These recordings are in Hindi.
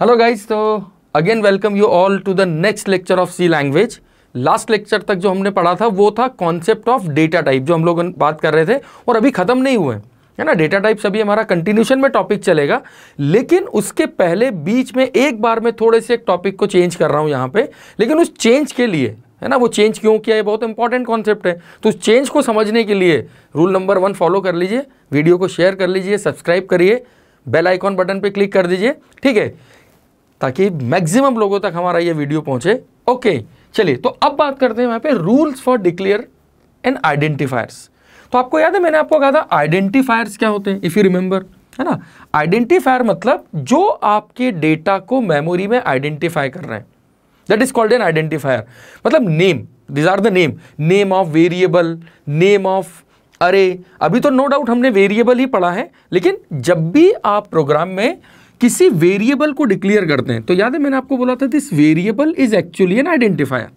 हेलो गाइज तो again welcome you all to the next lecture of C language last lecture तक जो हमने पढ़ा था वो था कॉन्सेप्ट ऑफ डेटा टाइप जो हम लोग बात कर रहे थे और अभी ख़त्म नहीं हुए है ना डेटा टाइप्स अभी हमारा कंटिन्यूशन में टॉपिक चलेगा लेकिन उसके पहले बीच में एक बार में थोड़े से एक टॉपिक को चेंज कर रहा हूँ यहाँ पे लेकिन उस चेंज के लिए है ना वो चेंज क्यों किया ये बहुत इंपॉर्टेंट कॉन्सेप्ट है तो उस चेंज को समझने के लिए रूल नंबर वन फॉलो कर लीजिए वीडियो को शेयर कर लीजिए सब्सक्राइब करिए बेल आइकॉन बटन पे क्लिक कर दीजिए ठीक है ताकि मैक्सिमम लोगों तक हमारा ये वीडियो पहुंचे ओके चलिए तो अब बात करते हैं यहाँ पे rules for declare and identifiers तो आपको याद है मैंने आपको कहा था आइडेंटिफायर्स क्या होते हैं इफ़ यू रिमेंबर है ना आइडेंटिफायर मतलब जो आपके डेटा को मेमोरी में आइडेंटिफाई कर रहे हैं that is called an identifier मतलब name these are the name name of variable name of अरे अभी तो नो no डाउट हमने वेरिएबल ही पढ़ा है लेकिन जब भी आप प्रोग्राम में किसी वेरिएबल को डिक्लेयर करते हैं तो याद है मैंने आपको बोला था this variable is actually an identifier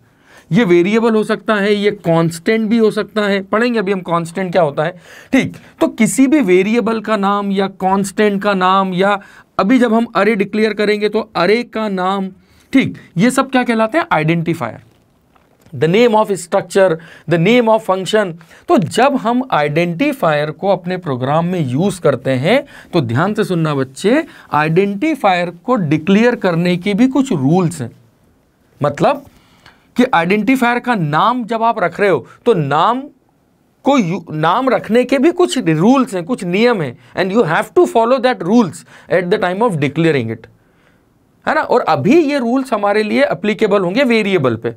ये वेरिएबल हो सकता है ये कांस्टेंट भी हो सकता है पढ़ेंगे अभी हम कांस्टेंट क्या होता है ठीक तो किसी भी वेरिएबल का नाम या कांस्टेंट का नाम या अभी जब हम अरे डिक्लेयर करेंगे तो अरे का नाम ठीक ये सब क्या कहलाते हैं identifier the name of structure the name of function तो जब हम आइडेंटिफायर को अपने प्रोग्राम में यूज़ करते हैं तो ध्यान से सुनना बच्चे आइडेंटिफायर को डिक्लेयर करने के भी कुछ रूल्स हैं मतलब कि आइडेंटिफायर का नाम जब आप रख रहे हो तो नाम को नाम रखने के भी कुछ रूल्स हैं कुछ नियम हैं and you have to follow that rules at the time of declaring it है ना और अभी ये रूल्स हमारे लिए अप्लीकेबल होंगे वेरिएबल पे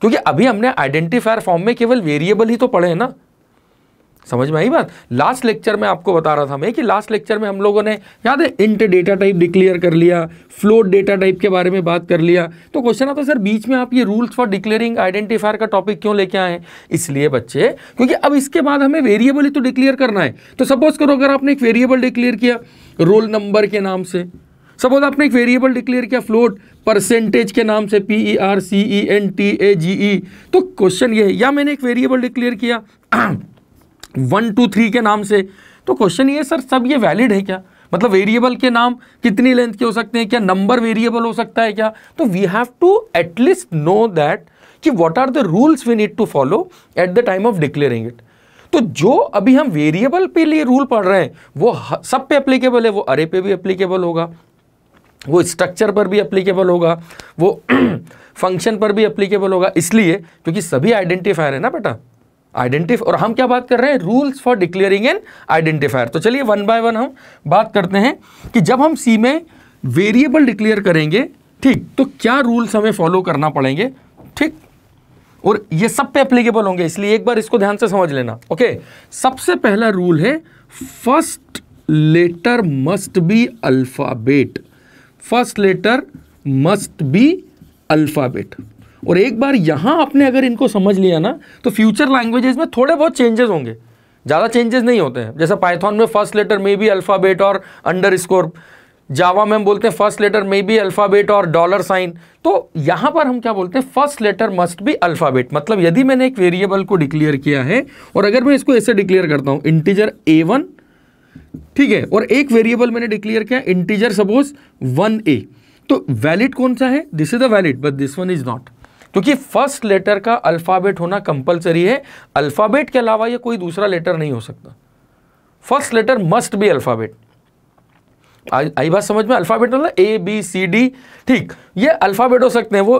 क्योंकि अभी हमने आइडेंटिफायर फॉर्म में केवल वेरिएबल ही तो पढ़े हैं ना समझ में आई बात लास्ट लेक्चर में आपको बता रहा था मैं कि लास्ट लेक्चर में हम लोगों ने याद है इंट डेटा टाइप डिक्लेयर कर लिया फ्लोट डेटा टाइप के बारे में बात कर लिया तो क्वेश्चन आता सर बीच में आप ये रूल्स फॉर डिक्लेयरिंग आइडेंटिफायर का टॉपिक क्यों लेके आए इसलिए बच्चे क्योंकि अब इसके बाद हमें वेरिएबल ही तो डिक्लेयर करना है तो सपोज करो अगर आपने एक वेरिएबल डिक्लेयर किया रोल नंबर के नाम से सपोज आपने एक वेरिएबल डिक्लेयर किया फ्लोट परसेंटेज के नाम R C E N T A G E ए जी ई तो क्वेश्चन ये है या मैंने एक वेरिएबल डिक्लेयर किया वन टू थ्री के नाम से तो क्वेश्चन ये सर सब ये वैलिड है क्या मतलब वेरिएबल के नाम कितनी लेंथ के हो सकते हैं क्या नंबर वेरिएबल हो सकता है क्या तो we have to at least know that कि what are the rules we need to follow at the time of declaring it तो जो अभी हम वेरिएबल पे लिए रूल पढ़ रहे हैं वो सब पे एप्लीकेबल है वो अरे पे भी एप्लीकेबल होगा वो स्ट्रक्चर पर भी अप्लीकेबल होगा वो फंक्शन पर भी अप्लीकेबल होगा इसलिए क्योंकि सभी आइडेंटिफायर है ना बेटा आइडेंटिफ और हम क्या बात कर रहे हैं rules for declaring an identifier तो चलिए वन बाय वन हम बात करते हैं कि जब हम सी में वेरिएबल डिक्लेयर करेंगे ठीक तो क्या रूल्स हमें फॉलो करना पड़ेंगे ठीक और ये सब पे अप्लीकेबल होंगे इसलिए एक बार इसको ध्यान से समझ लेना ओके सबसे पहला रूल है first letter must be alphabet first letter must be alphabet और एक बार यहां आपने अगर इनको समझ लिया ना तो फ्यूचर लैंग्वेजेस में थोड़े बहुत चेंजेस होंगे ज़्यादा चेंजेस नहीं होते हैं जैसे पाइथॉन में first letter may be alphabet और अंडर स्कोर जावा में हम बोलते हैं first letter may be alphabet और डॉलर साइन तो यहां पर हम क्या बोलते हैं first letter must be alphabet मतलब यदि मैंने एक वेरिएबल को डिक्लेयर किया है और अगर मैं इसको ऐसे डिक्लेयर करता हूँ इंटीजर ए वन ठीक है और एक वेरिएबल मैंने डिक्लेयर किया इंटीजर सपोज वन ए तो वैलिड कौन सा है this is a valid but this one is not क्योंकि फर्स्ट लेटर का अल्फ़ाबेट होना कंपलसरी है अल्फ़ाबेट के अलावा ये कोई दूसरा लेटर नहीं हो सकता first letter must be alphabet आई बात समझ में अल्फ़ाबेट मतलब ए बी सी डी ठीक ये अल्फ़ाबेट हो सकते हैं वो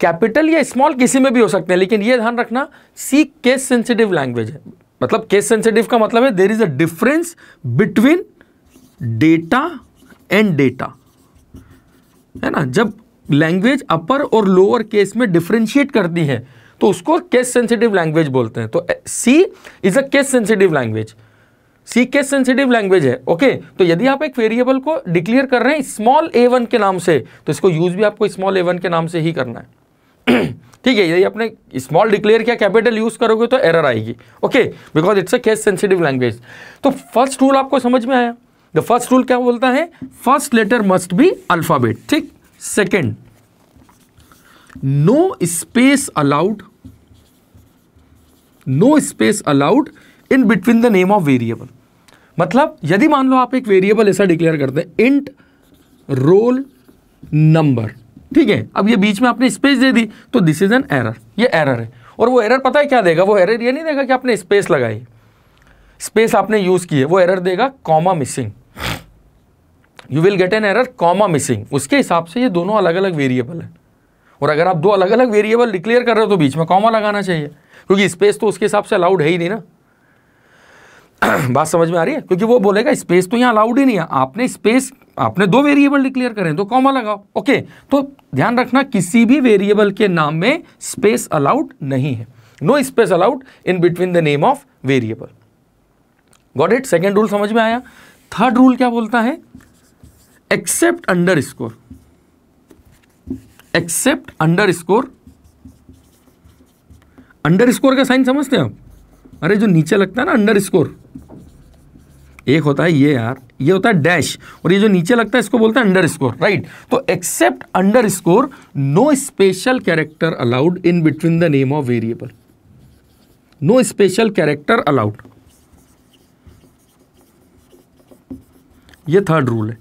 कैपिटल या स्मॉल किसी में भी हो सकते हैं लेकिन ये ध्यान रखना सी केस सेंसिटिव लैंग्वेज है मतलब केस सेंसिटिव का मतलब है there is a difference between data and data है ना जब लैंग्वेज अपर और लोअर केस में डिफ्रेंशिएट करती है तो उसको केस सेंसिटिव लैंग्वेज बोलते हैं तो C is a case sensitive language C case sensitive language है ओके तो यदि आप एक वेरिएबल को डिक्लेयर कर रहे हैं स्मॉल ए वन के नाम से तो इसको यूज भी आपको स्मॉल ए वन के नाम से ही करना है ठीक है यदि आपने स्मॉल डिक्लेयर किया कैपिटल यूज करोगे तो एरर आएगी okay because it's a case sensitive language तो फर्स्ट रूल आपको समझ में आया द फर्स्ट रूल क्या बोलता है first letter must be alphabet ठीक second no space allowed no space allowed in between the name of variable मतलब यदि मान लो आप एक वेरिएबल ऐसा डिक्लेयर करते हैं इंट रोल नंबर ठीक है अब ये बीच में आपने स्पेस दे दी तो दिस इज एन एरर ये एरर है और वो एरर पता है क्या देगा वो एरर ये नहीं देगा कि आपने स्पेस लगाई स्पेस आपने यूज़ की है वो एरर देगा comma missing you will get an error comma missing उसके हिसाब से ये दोनों अलग अलग वेरिएबल है और अगर आप दो अलग अलग वेरिएबल डिक्लेयर कर रहे हो तो बीच में कॉमा लगाना चाहिए क्योंकि स्पेस तो उसके हिसाब से अलाउड है ही नहीं ना बात समझ में आ रही है क्योंकि वो बोलेगा स्पेस तो यहाँ अलाउड ही नहीं है आपने स्पेस आपने दो वेरिएबल डिक्लेयर करें तो कॉमा लगाओ ओके तो ध्यान रखना किसी भी वेरिएबल के नाम में स्पेस अलाउड नहीं है no space allowed in between the name of variable got it second rule समझ में आया थर्ड रूल क्या बोलता है except underscore except underscore underscore का साइन समझते हैं आप अरे जो नीचे लगता है ना अंडर स्कोर एक होता है ये यार ये होता है डैश और ये जो नीचे लगता है इसको बोलते हैं अंडर स्कोर राइट तो except underscore no special character allowed in between the name of variable no special character allowed ये थर्ड रूल है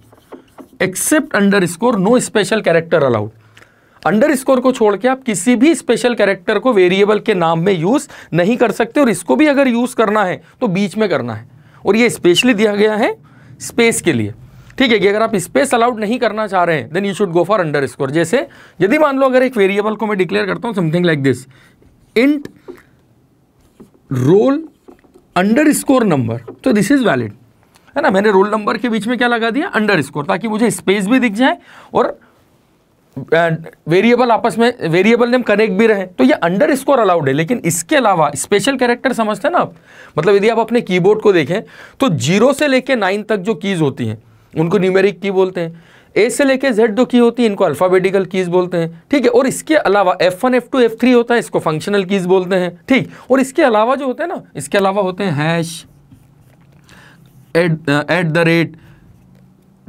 except underscore no special character allowed underscore को छोड़ के आप किसी भी स्पेशल कैरेक्टर को वेरिएबल के नाम में यूज नहीं कर सकते और इसको भी अगर यूज करना है तो बीच में करना है और ये स्पेशली दिया गया है स्पेस के लिए ठीक है कि अगर आप स्पेस अलाउड नहीं करना चाह रहे हैं then you should go for underscore जैसे यदि मान लो अगर एक वेरिएबल को मैं डिक्लेयर करता हूँ something like this int roll underscore number तो दिस इज़ वैलिड है ना मैंने रोल नंबर के बीच में क्या लगा दिया अंडर स्कोर ताकि मुझे स्पेस भी दिख जाए और वेरिएबल आपस में वेरिएबल नेम कनेक्ट भी रहे तो ये अंडर स्कोर अलाउड है लेकिन इसके अलावा स्पेशल कैरेक्टर समझते हैं ना आप मतलब यदि आप अपने कीबोर्ड को देखें तो जीरो से लेके नाइन तक जो कीज़ होती हैं उनको न्यूमेरिक की बोलते हैं ए से लेके जेड दो की होती है इनको अल्फ़ाबेटिकल कीज़ बोलते हैं ठीक है और इसके अलावा F one F two F three होता है इसको फंक्शनल कीज़ बोलते हैं ठीक और इसके अलावा जो होते हैं ना इसके अलावा होते हैं hash at at the rate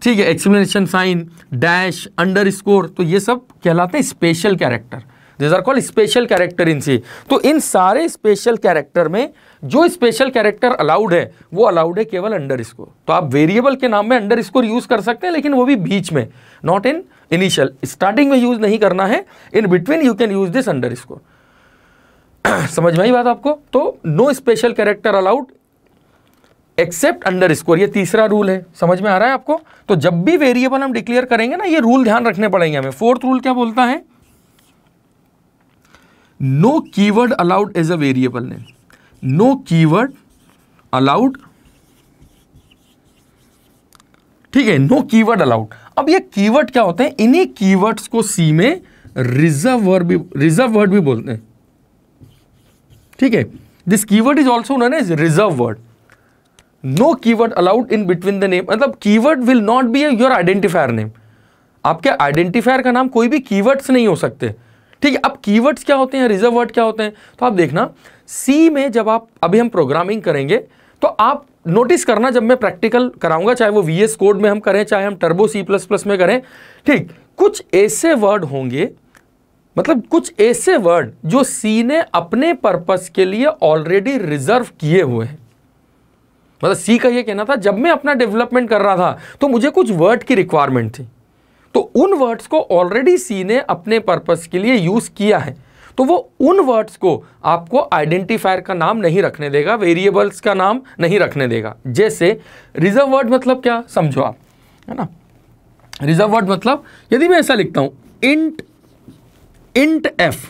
ठीक है explanation sign dash underscore तो ये सब कहलाते हैं special character this are called special character in C तो इन सारे स्पेशल कैरेक्टर में जो स्पेशल कैरेक्टर अलाउड है वो अलाउड है केवल अंडर स्कोर तो आप वेरिएबल के नाम में अंडर स्कोर यूज़ कर सकते हैं लेकिन वो भी बीच में नॉट इन इनिशियल स्टार्टिंग में यूज़ नहीं करना है in between you can use this underscore समझ में आई बात आपको तो no special character allowed except underscore यह तीसरा रूल है समझ में आ रहा है आपको तो जब भी वेरिएबल हम डिक्लेयर करेंगे ना ये रूल ध्यान रखने पड़ेंगे हमें फोर्थ रूल क्या बोलता है no keyword allowed as a variable name no keyword allowed ठीक है नो कीवर्ड अलाउड अब ये कीवर्ड क्या होते हैं इन्हीं कीवर्ड्स को सी में रिजर्व वर्ड भी रिजर्व वर्ड भी बोलते हैं ठीक है this keyword is also known as reserve word no keyword allowed in between the name मतलब keyword will not be your identifier name आपके आइडेंटिफायर का नाम कोई भी कीवर्ड्स नहीं हो सकते ठीक है अब कीवर्ड्स क्या होते हैं रिजर्व वर्ड क्या होते हैं तो आप देखना सी में जब आप अभी हम प्रोग्रामिंग करेंगे तो आप नोटिस करना जब मैं प्रैक्टिकल कराऊंगा चाहे वो वी कोड में हम करें चाहे हम टर्बो सी प्लस प्लस में करें ठीक कुछ ऐसे वर्ड होंगे मतलब कुछ ऐसे वर्ड जो सी ने अपने पर्पज के लिए ऑलरेडी रिजर्व किए हुए हैं मतलब सी का ये कहना था जब मैं अपना डेवलपमेंट कर रहा था तो मुझे कुछ वर्ड की रिक्वायरमेंट थी तो उन वर्ड्स को ऑलरेडी सी ने अपने पर्पज के लिए यूज़ किया है तो वो उन वर्ड्स को आपको आइडेंटिफायर का नाम नहीं रखने देगा वेरिएबल्स का नाम नहीं रखने देगा जैसे रिजर्व वर्ड मतलब क्या समझो आप है ना रिजर्व वर्ड मतलब यदि मैं ऐसा लिखता हूं इंट इंट एफ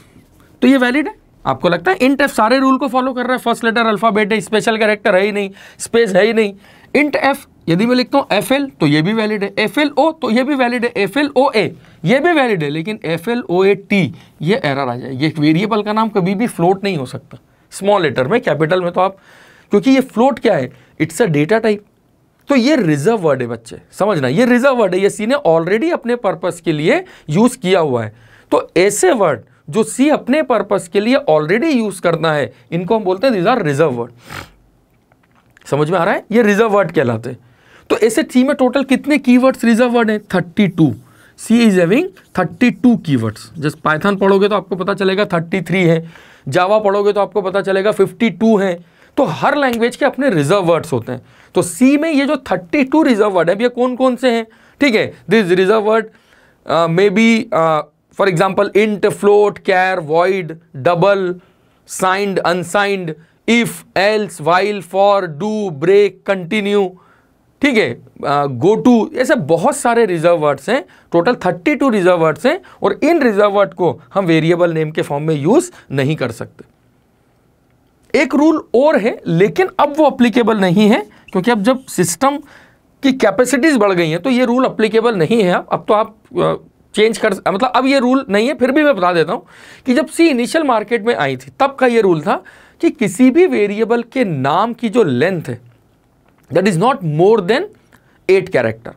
तो ये वैलिड है आपको लगता है इंट एफ सारे रूल को फॉलो कर रहा है फर्स्ट लेटर अल्फाबेट है स्पेशल कैरेक्टर है ही नहीं स्पेस है ही नहीं इंट एफ यदि मैं लिखता हूँ एफ एल तो ये भी वैलिड है एफ एल ओ तो ये भी वैलिड है एफ एल ओ ए ये भी वैलिड है लेकिन F L O A T ये एरर आ जाए ये वेरिएबल का नाम कभी भी फ्लोट नहीं हो सकता स्मॉल लेटर में कैपिटल में तो आप क्योंकि ये फ्लोट क्या है इट्स अ डेटा टाइप तो ये रिजर्व वर्ड है बच्चे समझना ये रिजर्व वर्ड है ये सी ने ऑलरेडी अपने पर्पज के लिए यूज़ किया हुआ है तो ऐसे वर्ड जो सी अपने पर्पस के लिए ऑलरेडी यूज करना है इनको हम बोलते हैं दिज आर रिजर्व वर्ड समझ में आ रहा है ये रिजर्व वर्ड कहलाते हैं तो ऐसे सी में टोटल कितने कीवर्ड्स रिजर्व वर्ड हैं thirty two C is having thirty two keywords just Python पढ़ोगे तो आपको पता चलेगा थर्टी थ्री है जावा पढ़ोगे तो आपको पता चलेगा फिफ्टी टू है तो हर लैंग्वेज के अपने रिजर्व वर्ड्स होते हैं तो सी में ये जो थर्टी टू रिजर्व वर्ड है ये कौन कौन से हैं ठीक है this reserve word may be for example int float char void double signed unsigned if else while for do break continue ठीक है गो टू ऐसे बहुत सारे रिजर्व वर्ड्स हैं टोटल 32 रिजर्व वर्ड्स हैं और इन रिजर्व वर्ड को हम वेरिएबल नेम के फॉर्म में यूज नहीं कर सकते एक रूल और है लेकिन अब वो अप्लीकेबल नहीं है क्योंकि अब जब सिस्टम की कैपेसिटीज़ बढ़ गई हैं तो ये रूल अप्लीकेबल नहीं है अब तो आप चेंज कर मतलब अब ये रूल नहीं है फिर भी मैं बता देता हूं कि जब सी इनिशियल मार्केट में आई थी तब का ये रूल था कि किसी भी वेरिएबल के नाम की जो लेंथ है that is not more than eight character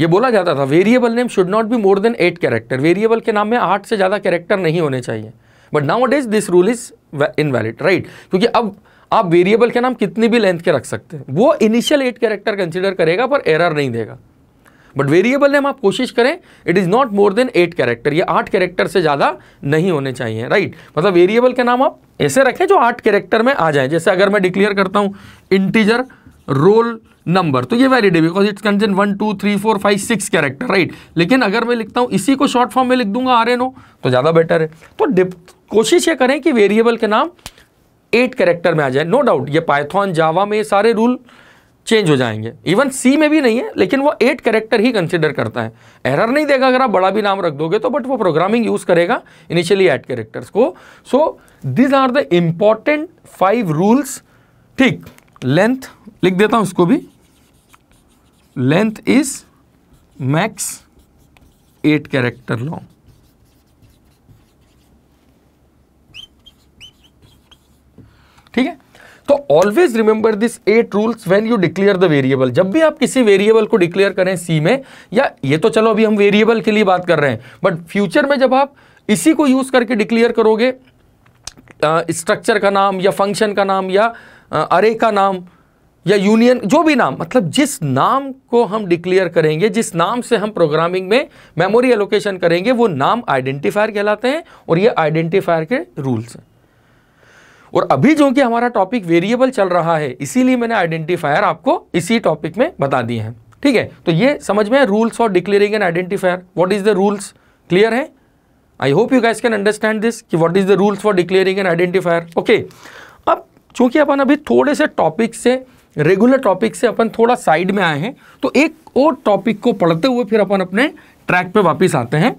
ये बोला जाता था variable name should not be more than eight character variable के नाम में आठ से ज़्यादा कैरेक्टर नहीं होने चाहिए but now it is this rule is invalid right क्योंकि अब आप वेरिएबल के नाम कितनी भी लेंथ के रख सकते हैं वो इनिशियल एट कैरेक्टर कंसिडर करेगा पर एरर नहीं देगा बट वेरिएबल नेम आप कोशिश करें it is not more than eight character ये आठ कैरेक्टर से ज़्यादा नहीं होने चाहिए राइट मतलब वेरिएबल का नाम आप ऐसे रखें जो आठ कैरेक्टर में आ जाए जैसे अगर मैं डिक्लेयर करता हूं इंटीजर रोल नंबर तो ये वैलिड है because it's contain one two three four five six character right लेकिन अगर मैं लिखता हूं इसी को शॉर्ट फॉर्म में लिख दूंगा आर एन ओ तो ज़्यादा बेटर है तो कोशिश ये करें कि वेरिएबल के नाम एट कैरेक्टर में आ जाए नो डाउट ये पाइथॉन जावा में सारे रूल चेंज हो जाएंगे इवन सी में भी नहीं है लेकिन वो एट कैरेक्टर ही कंसिडर करता है एरर नहीं देगा अगर आप बड़ा भी नाम रख दोगे तो बट वो प्रोग्रामिंग यूज़ करेगा इनिशियली एट कैरेक्टर्स को so these are the important five rules ठीक लेंथ लिख देता हूं उसको भी length is max eight character long ठीक है तो always remember this eight rules when you declare the variable जब भी आप किसी वेरिएबल को डिक्लेयर करें सी में या ये तो चलो अभी हम वेरिएबल के लिए बात कर रहे हैं बट फ्यूचर में जब आप इसी को यूज़ करके डिक्लेयर करोगे स्ट्रक्चर का नाम या फंक्शन का नाम या अरे का नाम या यूनियन जो भी नाम मतलब जिस नाम को हम डिक्लेयर करेंगे जिस नाम से हम प्रोग्रामिंग में मेमोरी एलोकेशन करेंगे वो नाम आइडेंटिफायर कहलाते हैं और ये आइडेंटिफायर के रूल्स हैं और अभी जो कि हमारा टॉपिक वेरिएबल चल रहा है इसीलिए मैंने आइडेंटिफायर आपको इसी टॉपिक में बता दिए हैं ठीक है तो ये समझ में rules for declaring an identifier what is the rules clear है I hope you guys can understand this कि what is the rules for declaring an identifier okay अब चूंकि अपन अभी थोड़े से टॉपिक से रेगुलर टॉपिक से अपन थोड़ा साइड में आए हैं तो एक और टॉपिक को पढ़ते हुए फिर अपन अपने ट्रैक पे वापस आते हैं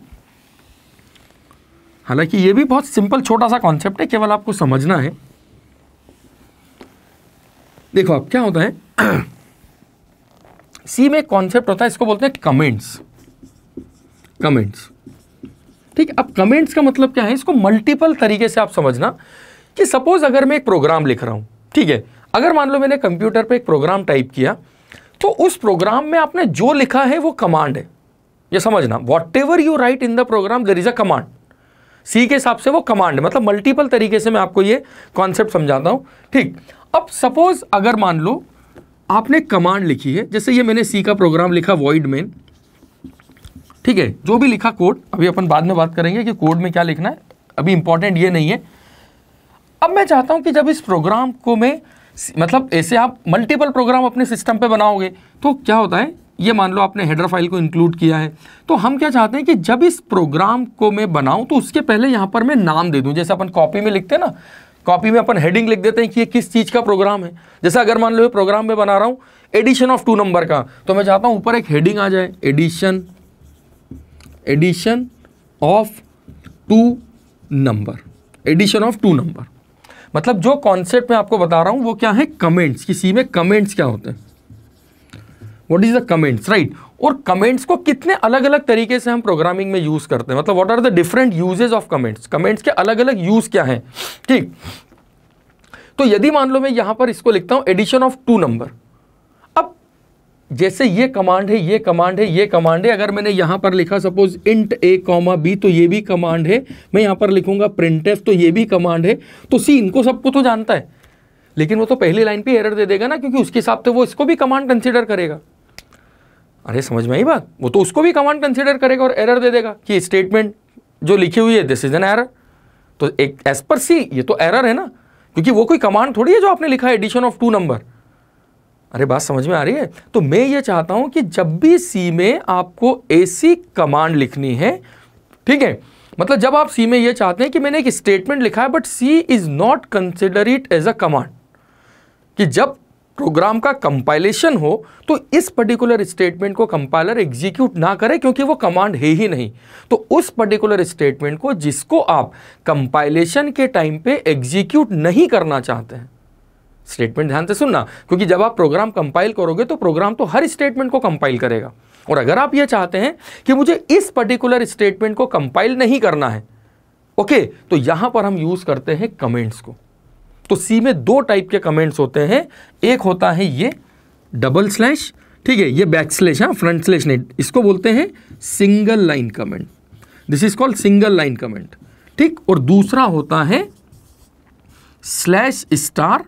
हालांकि ये भी बहुत सिंपल छोटा सा कॉन्सेप्ट है केवल आपको समझना है देखो अब क्या होता है सी में कॉन्सेप्ट होता है इसको बोलते हैं कमेंट्स कमेंट्स ठीक अब कमेंट्स का मतलब क्या है इसको मल्टीपल तरीके से आप समझना कि सपोज अगर मैं एक प्रोग्राम लिख रहा हूं ठीक है अगर मान लो मैंने कंप्यूटर पे एक प्रोग्राम टाइप किया तो उस प्रोग्राम में आपने जो लिखा है वो कमांड है ये समझना whatever you write in the program there is a command C के हिसाब से वो कमांड मतलब मल्टीपल तरीके से मैं आपको ये कॉन्सेप्ट समझाता हूँ ठीक अब सपोज अगर मान लो आपने कमांड लिखी है जैसे ये मैंने सी का प्रोग्राम लिखा वॉइड मेन ठीक है जो भी लिखा कोड अभी अपन बाद में बात करेंगे कि कोड में क्या लिखना है अभी इंपॉर्टेंट ये नहीं है अब मैं चाहता हूँ कि जब इस प्रोग्राम को मैं मतलब ऐसे आप मल्टीपल प्रोग्राम अपने सिस्टम पे बनाओगे तो क्या होता है ये मान लो आपने हेडर फाइल को इंक्लूड किया है तो हम क्या चाहते हैं कि जब इस प्रोग्राम को मैं बनाऊं तो उसके पहले यहां पर मैं नाम दे दूं जैसे अपन कॉपी में लिखते हैं ना कॉपी में अपन हेडिंग लिख देते हैं कि ये किस चीज़ का प्रोग्राम है जैसे अगर मान लो ये प्रोग्राम में बना रहा हूं एडिशन ऑफ टू नंबर का तो मैं चाहता हूं ऊपर एक हेडिंग आ जाए addition addition of two number addition of two number मतलब जो कॉन्सेप्ट मैं आपको बता रहा हूं वो क्या है कमेंट्स किसी में कमेंट्स क्या होते हैं what is the comments right और कमेंट्स को कितने अलग अलग तरीके से हम प्रोग्रामिंग में यूज़ करते हैं मतलब what are the different usages of comments comments के अलग अलग यूज़ क्या है ठीक तो यदि मान लो मैं यहां पर इसको लिखता हूँ एडिशन ऑफ टू नंबर अब जैसे ये कमांड है ये कमांड है ये कमांड है अगर मैंने यहां पर लिखा suppose int A comma B तो ये भी कमांड है मैं यहाँ पर लिखूंगा प्रिंट तो ये भी कमांड है तो सी इनको सबको तो जानता है लेकिन वो तो पहली लाइन पे एरर दे देगा ना क्योंकि उसके हिसाब से वो इसको भी कमांड कंसिडर करेगा अरे समझ में आई बात वो तो उसको भी कमांड कंसिडर करेगा और एरर दे देगा कि स्टेटमेंट जो लिखी हुई है दिस इज एन एरर तो एक एज पर सी ये तो एरर है ना क्योंकि वो कोई कमांड थोड़ी है जो आपने लिखा है एडिशन ऑफ टू नंबर अरे बात समझ में आ रही है तो मैं ये चाहता हूं कि जब भी सी में आपको एसी कमांड लिखनी है ठीक है मतलब जब आप सी में ये चाहते हैं कि मैंने एक स्टेटमेंट लिखा है but C is not consider it as a command कि जब प्रोग्राम का कंपाइलेशन हो तो इस पर्टिकुलर स्टेटमेंट को कंपाइलर एग्जीक्यूट ना करे क्योंकि वो कमांड है ही नहीं तो उस पर्टिकुलर स्टेटमेंट को जिसको आप कंपाइलेशन के टाइम पे एग्जीक्यूट नहीं करना चाहते हैं स्टेटमेंट ध्यान से सुनना क्योंकि जब आप प्रोग्राम कंपाइल करोगे तो प्रोग्राम तो हर स्टेटमेंट को कंपाइल करेगा और अगर आप ये चाहते हैं कि मुझे इस पर्टिकुलर स्टेटमेंट को कंपाइल नहीं करना है ओके तो यहां पर हम यूज करते हैं कमेंट्स को तो सी में दो टाइप के कमेंट्स होते हैं एक होता है ये डबल स्लैश ठीक है ये बैक स्लैश हाँ फ्रंट स्लैश नहीं इसको बोलते हैं single line comment this is called single line comment ठीक और दूसरा होता है स्लैश स्टार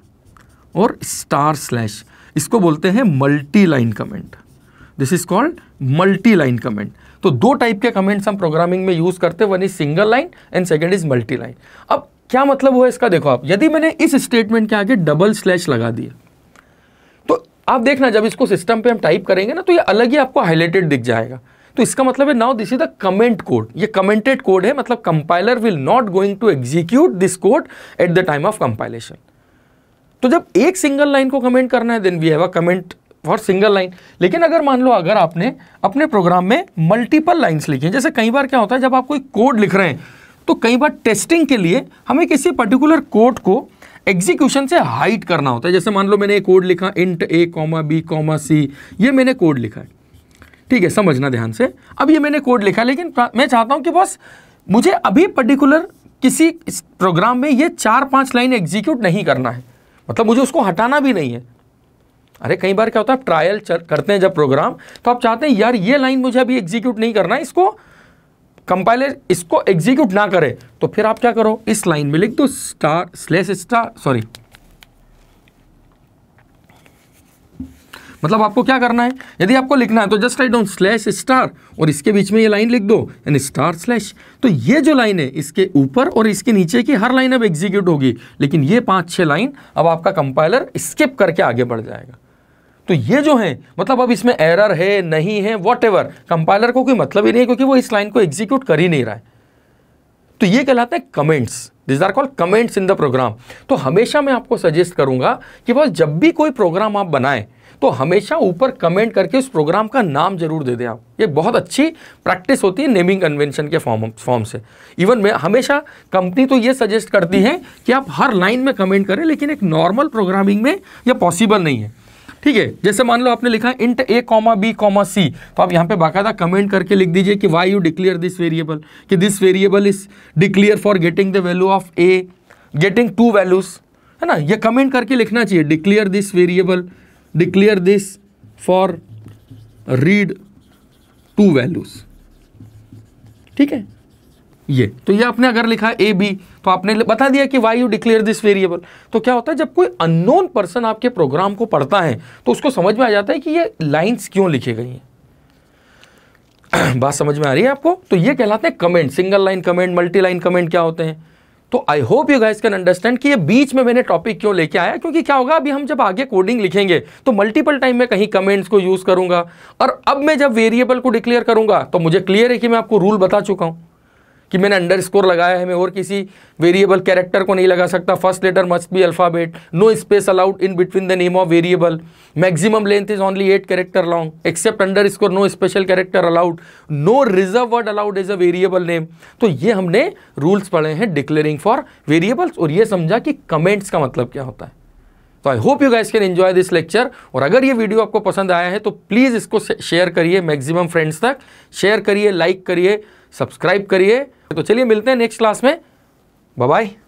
और स्टार स्लैश इसको बोलते हैं multi line comment this is called multi line comment तो दो टाइप के कमेंट्स हम प्रोग्रामिंग में यूज़ करते हैं one is single line and second is multi line अब क्या मतलब हुआ इसका देखो आप यदि मैंने इस स्टेटमेंट के आगे डबल स्लैश लगा दिया तो आप देखना जब इसको सिस्टम पे हम टाइप करेंगे ना तो ये अलग ही आपको हाईलाइटेड दिख जाएगा तो इसका मतलब है now this is the comment code ये कमेंटेड कोड है मतलब compiler will not going to execute this code at the time of compilation तो जब एक सिंगल लाइन को कमेंट करना है then we have a comment for single line लेकिन अगर मान लो अगर आपने अपने प्रोग्राम में मल्टीपल लाइन्स लिखी हैं जैसे कई बार क्या होता है जब आप कोई कोड लिख रहे हैं तो कई बार टेस्टिंग के लिए हमें किसी पर्टिकुलर कोड को एग्जीक्यूशन से हाइट करना होता है जैसे मान लो मैंने एक कोड लिखा int A comma B comma C ये मैंने कोड लिखा है ठीक है समझना ध्यान से अब ये मैंने कोड लिखा लेकिन मैं चाहता हूँ कि बस मुझे अभी पर्टिकुलर किसी प्रोग्राम में ये चार पाँच लाइन एग्जीक्यूट नहीं करना है मतलब मुझे उसको हटाना भी नहीं है अरे कई बार क्या होता है ट्रायल करते हैं जब प्रोग्राम तो आप चाहते हैं यार ये लाइन मुझे अभी एग्जीक्यूट नहीं करना इसको कंपाइलर इसको एग्जीक्यूट ना करे तो फिर आप क्या करो इस लाइन में लिख दो स्टार स्लेस स्टार सॉरी मतलब आपको क्या करना है यदि आपको लिखना है तो just write down slash star और इसके बीच में ये लाइन लिख दो यानी स्टार स्लैश तो ये जो लाइन है इसके ऊपर और इसके नीचे की हर लाइन अब एग्जीक्यूट होगी लेकिन ये पांच छह लाइन अब आपका कंपाइलर स्किप करके आगे बढ़ जाएगा तो ये जो है मतलब अब इसमें एरर है नहीं है वॉट एवर कंपाइलर को कोई मतलब ही नहीं है क्योंकि वो इस लाइन को एग्जीक्यूट कर ही नहीं रहा है तो ये कहलाता है comments these are called comments in the program तो हमेशा मैं आपको सजेस्ट करूंगा कि बस जब भी कोई प्रोग्राम आप बनाएं तो हमेशा ऊपर कमेंट करके उस प्रोग्राम का नाम जरूर दे दें आप ये बहुत अच्छी प्रैक्टिस होती है नेमिंग कन्वेंशन के फॉर्म फॉर्म से इवन में हमेशा कंपनी तो ये सजेस्ट करती है कि आप हर लाइन में कमेंट करें लेकिन एक नॉर्मल प्रोग्रामिंग में यह पॉसिबल नहीं है ठीक है जैसे मान लो आपने लिखा int A comma B comma C तो आप यहाँ पे बाकायदा कमेंट करके लिख दीजिए कि why you declare this variable कि this variable is declare for getting the value of A getting two values है ना ये कमेंट करके लिखना चाहिए declare this variable declare this for read two values ठीक है ये तो ये आपने अगर लिखा ए बी तो आपने बता दिया कि why you declare this variable तो क्या होता है जब कोई अननोन पर्सन आपके प्रोग्राम को पढ़ता है तो उसको समझ में आ जाता है कि ये लाइंस क्यों लिखी गई हैं बात समझ में आ रही है आपको तो ये कहलाते हैं comment single line comment multi line comment क्या होते हैं तो I hope you guys can understand कि ये बीच में मैंने टॉपिक क्यों लेके आया क्योंकि क्या होगा अभी हम जब आगे कोडिंग लिखेंगे तो मल्टीपल टाइम में कहीं कमेंट्स को यूज़ करूंगा और अब मैं जब वेरिएबल को डिक्लेयर करूंगा तो मुझे क्लियर है कि मैं आपको रूल बता चुका हूं कि मैंने अंडर स्कोर लगाया है मैं और किसी वेरिएबल कैरेक्टर को नहीं लगा सकता first letter must be alphabet no space allowed in between the name of variable maximum length is only eight character long except underscore no special character allowed no reserve word allowed as a variable name तो ये हमने रूल्स पढ़े हैं डिक्लेयरिंग फॉर वेरिएबल्स और ये समझा कि कमेंट्स का मतलब क्या होता है तो I hope you guys can enjoy this lecture और अगर ये वीडियो आपको पसंद आया है तो प्लीज़ इसको शेयर करिए मैक्सिमम फ्रेंड्स तक शेयर करिए लाइक करिए सब्सक्राइब करिए तो चलिए मिलते हैं नेक्स्ट क्लास में बाय